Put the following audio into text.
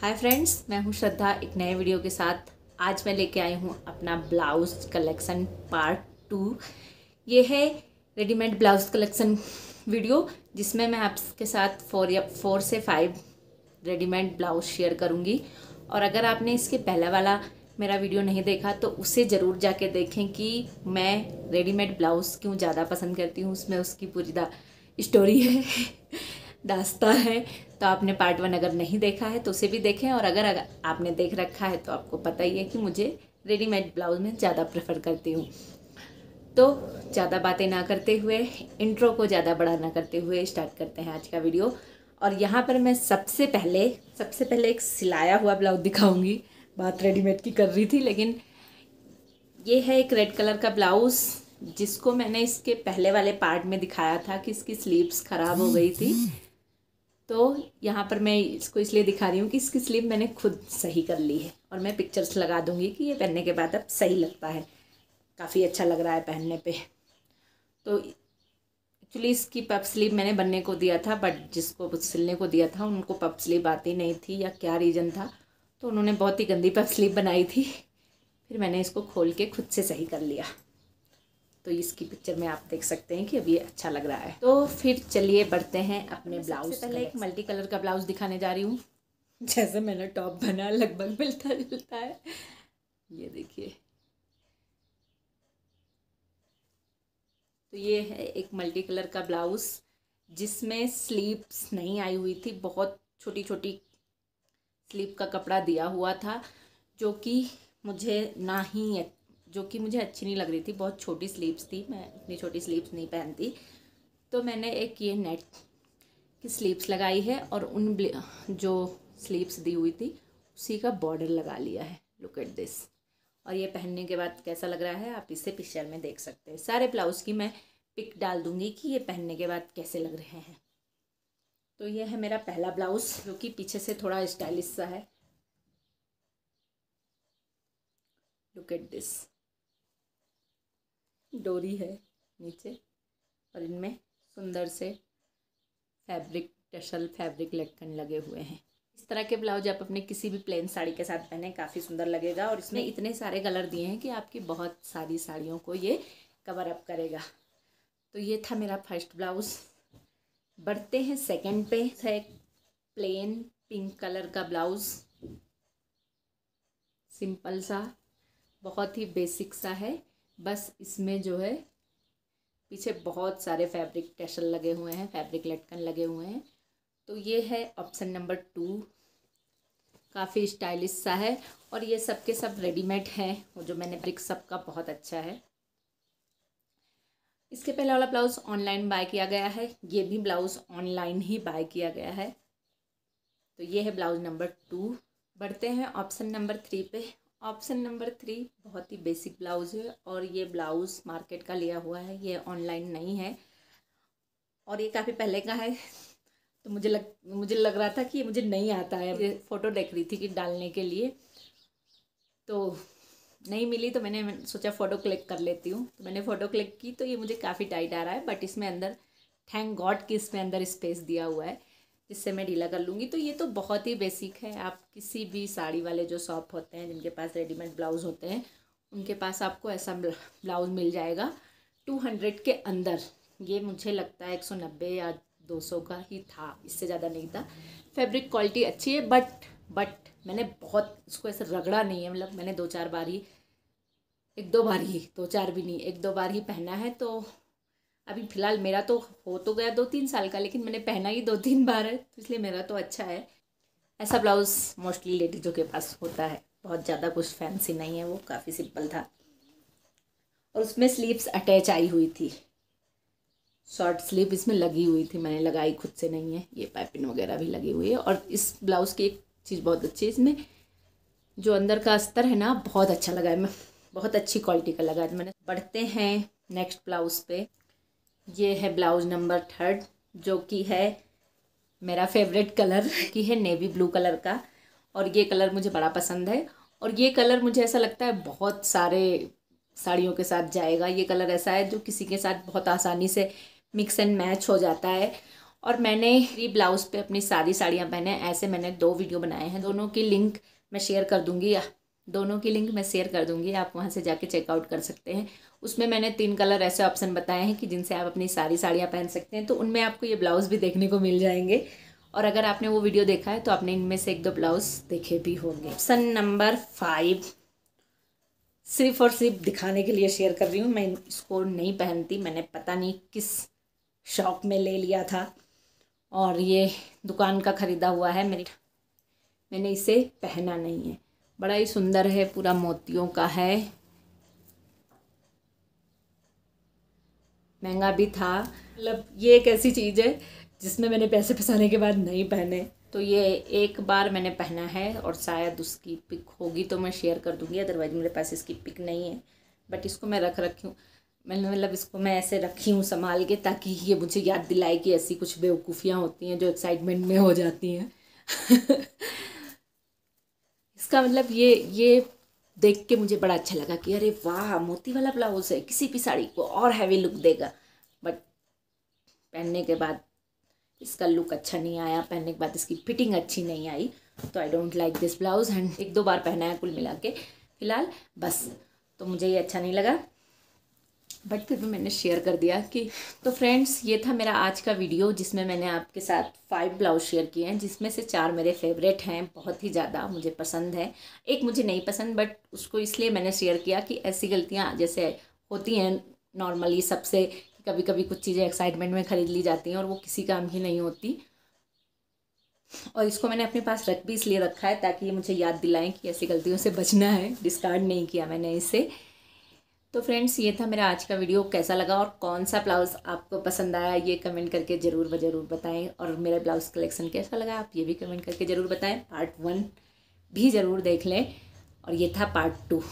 hi friends मैं हूं श्रद्धा एक नए वीडियो के साथ आज मैं लेके आई हूं अपना ब्लाउज कलेक्शन पार्ट टू ये है रेडीमेड ब्लाउज कलेक्शन वीडियो जिसमें मैं आपके साथ फोर या फोर से फाइव रेडीमेड ब्लाउज शेयर करूंगी और अगर आपने इसके पहला वाला मेरा वीडियो नहीं देखा तो उसे ज़रूर जाके देखें कि मैं रेडीमेड ब्लाउज़ क्यों ज़्यादा पसंद करती हूँ उसमें उसकी पूरी दा स्टोरी है दास्ता है तो आपने पार्ट वन अगर नहीं देखा है तो उसे भी देखें और अगर, अगर आपने देख रखा है तो आपको पता ही है कि मुझे रेडीमेड ब्लाउज़ में ज़्यादा प्रेफर करती हूँ तो ज़्यादा बातें ना करते हुए इंट्रो को ज़्यादा बड़ा ना करते हुए स्टार्ट करते हैं आज का वीडियो और यहाँ पर मैं सबसे पहले सबसे पहले एक सिलाया हुआ ब्लाउज दिखाऊंगी बात रेडीमेड की कर रही थी लेकिन ये है एक रेड कलर का ब्लाउज़ जिसको मैंने इसके पहले वाले पार्ट में दिखाया था कि इसकी स्लीव्स ख़राब हो गई थी तो यहाँ पर मैं इसको इसलिए दिखा रही हूँ कि इसकी स्लीव मैंने खुद सही कर ली है और मैं पिक्चर्स लगा दूँगी कि ये पहनने के बाद अब सही लगता है काफ़ी अच्छा लग रहा है पहनने पे तो एक्चुअली इसकी पप स्लीव मैंने बनने को दिया था बट जिसको सिलने को दिया था उनको पप स्लीव आती नहीं थी या क्या रीज़न था तो उन्होंने बहुत ही गंदी पप स्लीव बनाई थी फिर मैंने इसको खोल के खुद से सही कर लिया तो इसकी पिक्चर में आप देख सकते हैं कि अब ये अच्छा लग रहा है तो फिर चलिए बढ़ते हैं अपने ब्लाउज पहले एक मल्टी कलर का ब्लाउज दिखाने जा रही हूँ जैसे मैंने टॉप बना लगभग मिलता जुलता है ये देखिए तो ये है एक मल्टी कलर का ब्लाउज जिसमें स्लीव्स नहीं आई हुई थी बहुत छोटी छोटी स्लीव का कपड़ा दिया हुआ था जो कि मुझे ना ही जो कि मुझे अच्छी नहीं लग रही थी बहुत छोटी स्लीव्स थी मैं इतनी छोटी स्लीव्स नहीं पहनती तो मैंने एक ये नेट की स्लीव्स लगाई है और उन जो स्लीव्स दी हुई थी उसी का बॉर्डर लगा लिया है लुक एट दिस और ये पहनने के बाद कैसा लग रहा है आप इसे पिक्चर में देख सकते हैं सारे ब्लाउज़ की मैं पिक डाल दूंगी कि ये पहनने के बाद कैसे लग रहे हैं तो ये है मेरा पहला ब्लाउज़ जो कि पीछे से थोड़ा स्टाइलिश सा है लुक एट दिस डोरी है नीचे और इनमें सुंदर से फैब्रिक टसल फैब्रिक लटकन लगे हुए हैं इस तरह के ब्लाउज आप अपने किसी भी प्लेन साड़ी के साथ पहने काफ़ी सुंदर लगेगा और इसमें इतने सारे कलर दिए हैं कि आपकी बहुत सारी साड़ियों को ये कवर अप करेगा तो ये था मेरा फर्स्ट ब्लाउज़ बढ़ते हैं सेकंड पे है प्लेन पिंक कलर का ब्लाउज़ सिंपल सा बहुत ही बेसिक सा है बस इसमें जो है पीछे बहुत सारे फैब्रिक टेसल लगे हुए हैं फैब्रिक लटकन लगे हुए हैं तो ये है ऑप्शन नंबर टू काफ़ी स्टाइलिश सा है और ये सब के सब रेडीमेड है वो जो मैंने ब्रिक सब का बहुत अच्छा है इसके पहले वाला ब्लाउज़ ऑनलाइन बाय किया गया है ये भी ब्लाउज़ ऑनलाइन ही बाय किया गया है तो ये है ब्लाउज़ नंबर टू बढ़ते हैं ऑप्शन नंबर थ्री पे ऑप्शन नंबर थ्री बहुत ही बेसिक ब्लाउज़ है और ये ब्लाउज़ मार्केट का लिया हुआ है ये ऑनलाइन नहीं है और ये काफ़ी पहले का है तो मुझे लग मुझे लग रहा था कि ये मुझे नहीं आता है फ़ोटो देख रही थी कि डालने के लिए तो नहीं मिली तो मैंने सोचा फ़ोटो क्लिक कर लेती हूँ तो मैंने फ़ोटो क्लिक की तो ये मुझे काफ़ी टाइट आ रहा है बट इसमें अंदर थैंक गॉड कि इसमें अंदर स्पेस दिया हुआ है जिससे मैं ढीला कर लूँगी तो ये तो बहुत ही बेसिक है आप किसी भी साड़ी वाले जो शॉप होते हैं जिनके पास रेडीमेड ब्लाउज़ होते हैं उनके पास आपको ऐसा ब्लाउज़ मिल जाएगा टू हंड्रेड के अंदर ये मुझे लगता है एक सौ नब्बे या दो सौ का ही था इससे ज़्यादा नहीं था फैब्रिक क्वालिटी अच्छी है बट बट मैंने बहुत इसको ऐसे रगड़ा नहीं है मतलब मैंने दो चार बार ही एक दो बार ही दो चार भी नहीं एक दो बार ही पहना है तो अभी फ़िलहाल मेरा तो हो तो गया दो तीन साल का लेकिन मैंने पहना ही दो तीन बार है तो इसलिए मेरा तो अच्छा है ऐसा ब्लाउज़ मोस्टली लेडीज़ों के पास होता है बहुत ज़्यादा कुछ फैंसी नहीं है वो काफ़ी सिंपल था और उसमें स्लीव्स अटैच आई हुई थी शॉर्ट स्लीव इसमें लगी हुई थी मैंने लगाई खुद से नहीं है ये पाइपिन वगैरह भी लगी हुई है और इस ब्लाउज़ की एक चीज़ बहुत अच्छी है इसमें जो अंदर का अस्तर है ना बहुत अच्छा लगा है मैं बहुत अच्छी क्वालिटी का लगा है मैंने बढ़ते हैं नेक्स्ट ब्लाउज़ पे ये है ब्लाउज नंबर थर्ड जो कि है मेरा फेवरेट कलर की है नेवी ब्लू कलर का और ये कलर मुझे बड़ा पसंद है और ये कलर मुझे ऐसा लगता है बहुत सारे साड़ियों के साथ जाएगा ये कलर ऐसा है जो किसी के साथ बहुत आसानी से मिक्स एंड मैच हो जाता है और मैंने ये ब्लाउज़ पे अपनी सारी साड़ियाँ पहने ऐसे मैंने दो वीडियो बनाए हैं दोनों की लिंक मैं शेयर कर दूँगी दोनों की लिंक मैं शेयर कर दूंगी आप वहाँ से जाके चेकआउट कर सकते हैं उसमें मैंने तीन कलर ऐसे ऑप्शन बताए हैं कि जिनसे आप अपनी सारी साड़ियाँ पहन सकते हैं तो उनमें आपको ये ब्लाउज़ भी देखने को मिल जाएंगे और अगर आपने वो वीडियो देखा है तो आपने इनमें से एक दो ब्लाउज़ देखे भी होंगे ऑप्शन नंबर फाइव सिर्फ और सिर्फ दिखाने के लिए शेयर कर रही हूँ मैं इसको नहीं पहनती मैंने पता नहीं किस शॉप में ले लिया था और ये दुकान का ख़रीदा हुआ है मेरी मैंने इसे पहना नहीं है बड़ा ही सुंदर है पूरा मोतियों का है महंगा भी था मतलब ये एक ऐसी चीज़ है जिसमें मैंने पैसे फंसाने के बाद नहीं पहने तो ये एक बार मैंने पहना है और शायद उसकी पिक होगी तो मैं शेयर कर दूंगी अदरवाइज मेरे पास इसकी पिक नहीं है बट इसको मैं रख रखी हूँ मैंने मतलब इसको मैं ऐसे रखी हूँ संभाल के ताकि ये मुझे याद दिलाए कि ऐसी कुछ बेवकूफ़ियाँ होती हैं जो एक्साइटमेंट में हो जाती हैं इसका मतलब ये ये देख के मुझे बड़ा अच्छा लगा कि अरे वाह मोती वाला ब्लाउज़ है किसी भी साड़ी को और हैवी लुक देगा बट पहनने के बाद इसका लुक अच्छा नहीं आया पहनने के बाद इसकी फिटिंग अच्छी नहीं आई तो I don't like this blouse and एक दो बार पहना है कुल मिला के फिलहाल बस तो मुझे ये अच्छा नहीं लगा बट फिर भी मैंने शेयर कर दिया कि तो फ्रेंड्स ये था मेरा आज का वीडियो जिसमें मैंने आपके साथ फाइव ब्लाउज शेयर किए हैं जिसमें से चार मेरे फेवरेट हैं बहुत ही ज़्यादा मुझे पसंद है एक मुझे नहीं पसंद बट उसको इसलिए मैंने शेयर किया कि ऐसी गलतियाँ जैसे होती हैं नॉर्मली सबसे कभी कभी कुछ चीज़ें एक्साइटमेंट में ख़रीद ली जाती हैं और वो किसी काम की नहीं होती और इसको मैंने अपने पास रख भी इसलिए रखा है ताकि ये मुझे याद दिलाएं कि ऐसी गलतियों से बचना है डिस्कार्ड नहीं किया मैंने इसे तो फ्रेंड्स ये था मेरा आज का वीडियो कैसा लगा और कौन सा ब्लाउज़ आपको पसंद आया ये कमेंट करके ज़रूर ज़रूर बताएं और मेरा ब्लाउज़ कलेक्शन कैसा लगा आप ये भी कमेंट करके ज़रूर बताएं पार्ट वन भी ज़रूर देख लें और ये था पार्ट टू